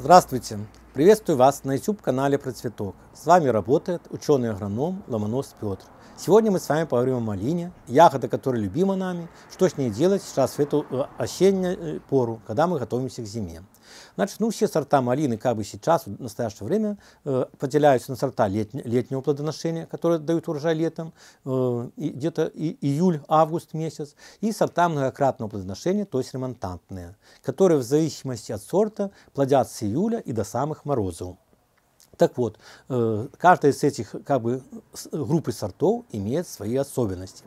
Здравствуйте. Приветствую вас на YouTube-канале «Про цветок». С вами работает ученый-агроном Ломонос Петр. Сегодня мы с вами поговорим о малине, ягода, которая любима нами, что с ней делать сейчас в эту э, осеннюю э, пору, когда мы готовимся к зиме. Значит, ну все сорта малины как бы сейчас, в настоящее время, э, поделяются на сорта лет, летнего плодоношения, которые дают урожай летом, э, где-то июль-август месяц, и сорта многократного плодоношения, то есть ремонтантные, которые в зависимости от сорта плодятся с июля и до самых Морозову. Так вот, э, каждая из этих как бы, группы сортов имеет свои особенности.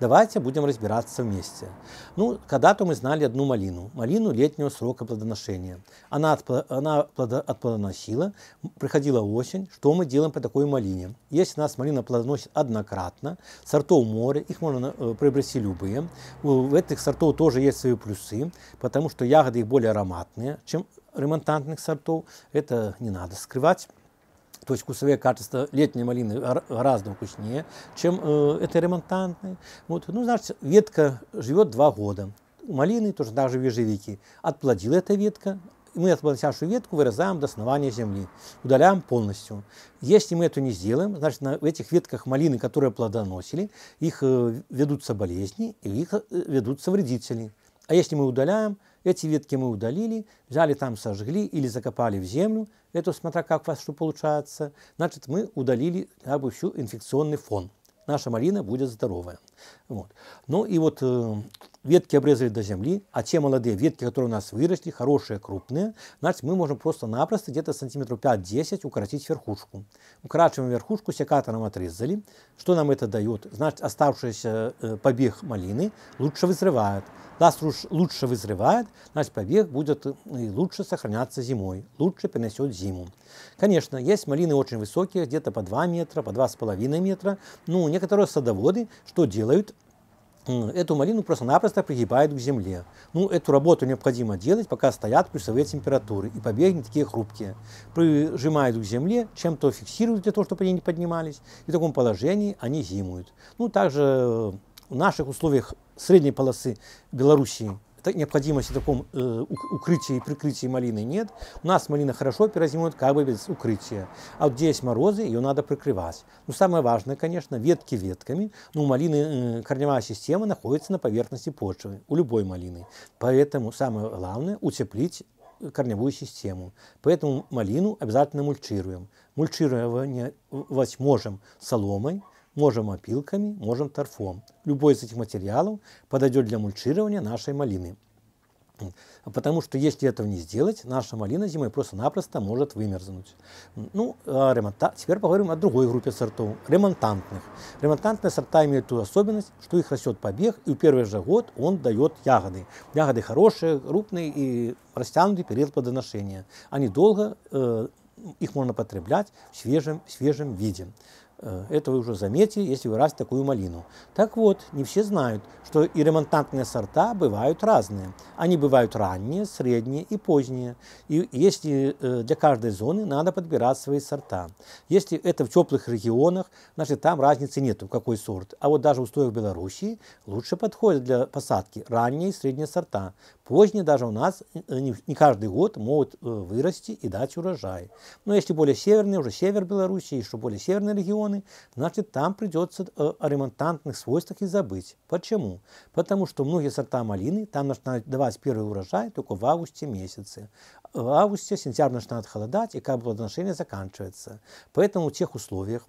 Давайте будем разбираться вместе. Ну, когда-то мы знали одну малину, малину летнего срока плодоношения. Она, от, она отплодоносила, приходила осень. Что мы делаем по такой малине? Если у нас малина плодоносит однократно, сортов море, их можно э, приобрести любые. У этих сортов тоже есть свои плюсы, потому что ягоды их более ароматные, чем ремонтантных сортов. Это не надо скрывать. То есть вкусовые качества летней малины гораздо вкуснее, чем э, это ремонтантные. Вот. Ну, значит, ветка живет два года. У малины тоже даже ежевики. Отплодила эта ветка, мы отплодотворяющую ветку вырезаем до основания земли, удаляем полностью. Если мы это не сделаем, значит, на этих ветках малины, которые плодоносили, их э, ведутся болезни и их э, ведутся вредители. А если мы удаляем, эти ветки мы удалили, взяли там, сожгли или закопали в землю, это смотря как у вас что получается. Значит, мы удалили как бы, всю инфекционный фон. Наша малина будет здоровая. Вот. Ну и вот э, ветки обрезали до земли, а те молодые ветки, которые у нас выросли, хорошие, крупные, значит, мы можем просто-напросто где-то сантиметров 5-10 укоротить верхушку. Укорачиваем верхушку, секатором отрезали. Что нам это дает? Значит, оставшийся э, побег малины лучше вызревает. Раз лучше вызревает, значит, побег будет э, лучше сохраняться зимой, лучше перенесет зиму. Конечно, есть малины очень высокие, где-то по 2 метра, по 2,5 метра. Ну, некоторые садоводы что делают? делают, эту малину просто-напросто пригибают к земле. Ну, эту работу необходимо делать, пока стоят плюсовые температуры, и побеги не такие хрупкие. Прижимают к земле, чем-то фиксируют для того, чтобы они не поднимались, и в таком положении они зимуют. Ну, также в наших условиях средней полосы Белоруссии необходимости в таком э, укрытии и прикрытии малины нет. У нас малина хорошо перезимует как бы без укрытия. А вот где есть морозы, ее надо прикрывать. но ну, самое важное, конечно, ветки ветками. Ну, у малины э, корневая система находится на поверхности почвы, у любой малины. Поэтому самое главное – утеплить корневую систему. Поэтому малину обязательно мульчируем. Мульчировать можем соломой – Можем опилками, можем торфом. Любой из этих материалов подойдет для мульчирования нашей малины. Потому что если этого не сделать, наша малина зимой просто-напросто может вымерзнуть. Ну, а ремонта... теперь поговорим о другой группе сортов – ремонтантных. Ремонтантные сорта имеют ту особенность, что их растет побег, и в первый же год он дает ягоды. Ягоды хорошие, крупные и растянутый период плодоношения. Они долго, э, их можно потреблять в свежем, в свежем виде. Э, это вы уже заметили, если вы раз такую малину. Так вот, не все знают, что и ремонтантные сорта бывают разные. Они бывают ранние, средние и поздние. И если э, для каждой зоны надо подбирать свои сорта. Если это в теплых регионах, значит там разницы нету, какой сорт. А вот даже в устоях Белоруссии лучше подходят для посадки ранние и средние сорта. Поздние даже у нас э, не каждый год могут вырасти и дать урожай. Но если более северные, уже север Беларуси, еще более северные регионы, миллионы, значит там придется э, о ремонтантных свойствах и забыть. Почему? Потому что многие сорта малины там начинают давать первый урожай только в августе месяце. В августе, сентябрь начинает холодать и как бы отношение заканчивается. Поэтому в тех условиях,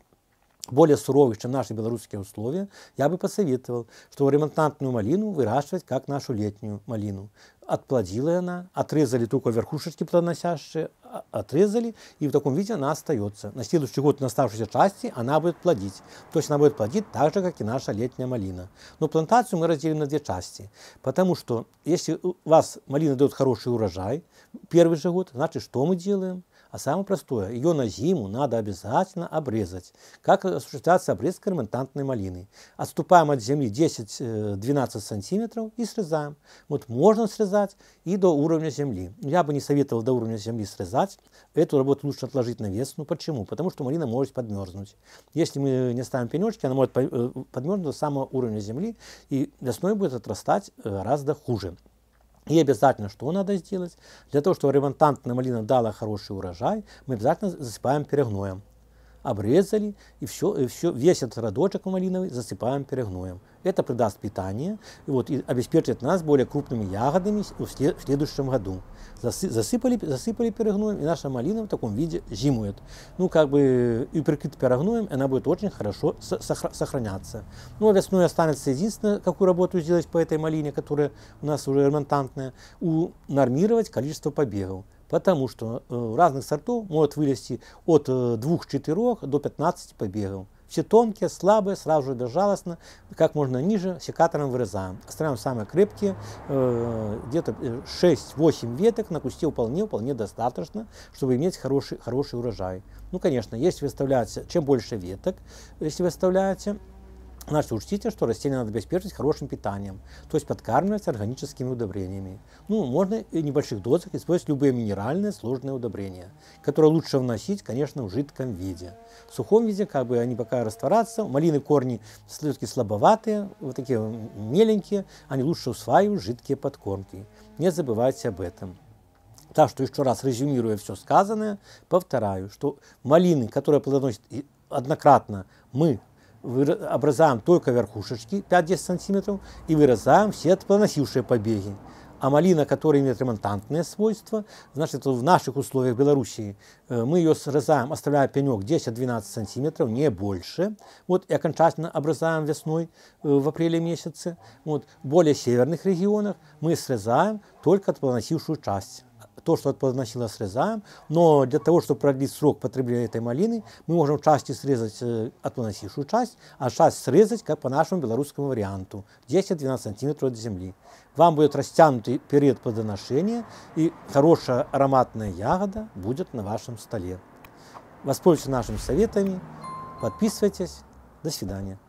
более суровых, чем наши белорусские условия, я бы посоветовал, что ремонтантную малину выращивать, как нашу летнюю малину. Отплодила она, отрезали только верхушечки плодоносящие, а, отрезали, и в таком виде она остается. На следующий год на оставшейся части она будет плодить. То есть она будет плодить так же, как и наша летняя малина. Но плантацию мы разделим на две части, потому что если у вас малина дает хороший урожай, первый же год, значит, что мы делаем? А самое простое, ее на зиму надо обязательно обрезать. Как осуществляется обрезка ремонтантной малины? Отступаем от земли 10-12 э, сантиметров и срезаем. Вот можно срезать и до уровня земли. Я бы не советовал до уровня земли срезать. Эту работу лучше отложить на весну. Почему? Потому что малина может подмерзнуть. Если мы не ставим пенечки, она может э, подмерзнуть до самого уровня земли, и весной будет отрастать э, гораздо хуже. И обязательно, что надо сделать? Для того, чтобы ремонтантная малина дала хороший урожай, мы обязательно засыпаем перегноем обрезали, и все, и все, весь этот родочек малиновый засыпаем перегноем. Это придаст питание и, вот, и обеспечит нас более крупными ягодами в, следующем году. засыпали, засыпали перегноем, и наша малина в таком виде зимует. Ну, как бы и прикрыт перегноем, она будет очень хорошо сохраняться. Ну, а весной останется единственное, какую работу сделать по этой малине, которая у нас уже ремонтантная, у, нормировать количество побегов. Потому что у э, разных сортов может вылезти от 2-4 э, до 15 побегов. Все тонкие, слабые, сразу же безжалостно, как можно ниже, секатором вырезаем. Оставляем самые крепкие, э, где-то 6-8 веток на кусте вполне, вполне достаточно, чтобы иметь хороший, хороший урожай. Ну, конечно, если выставляется, чем больше веток, если выставляете, Значит, учтите, что растения надо обеспечивать хорошим питанием, то есть подкармливать органическими удобрениями. Ну, можно и в небольших дозах использовать любые минеральные сложные удобрения, которые лучше вносить, конечно, в жидком виде. В сухом виде как бы они пока растворятся, малины корни все-таки слабоватые, вот такие меленькие, они лучше усваивают жидкие подкормки. Не забывайте об этом. Так что еще раз резюмируя все сказанное, повторяю, что малины, которые плодоносят однократно, мы обрезаем только верхушечки 5-10 сантиметров и вырезаем все планосившие побеги. А малина, которая имеет ремонтантные свойства, значит, в наших условиях Белоруссии э, мы ее срезаем, оставляя пенек 10-12 сантиметров, не больше. Вот, и окончательно обрезаем весной, э, в апреле месяце. Вот, в более северных регионах мы срезаем только планосившую часть то, что относилось срезаем, но для того, чтобы продлить срок потребления этой малины, мы можем части срезать э, отвоносившую часть, а часть срезать, как по нашему белорусскому варианту, 10-12 сантиметров от земли. Вам будет растянутый период плодоношения, и хорошая ароматная ягода будет на вашем столе. Воспользуйтесь нашими советами, подписывайтесь, до свидания.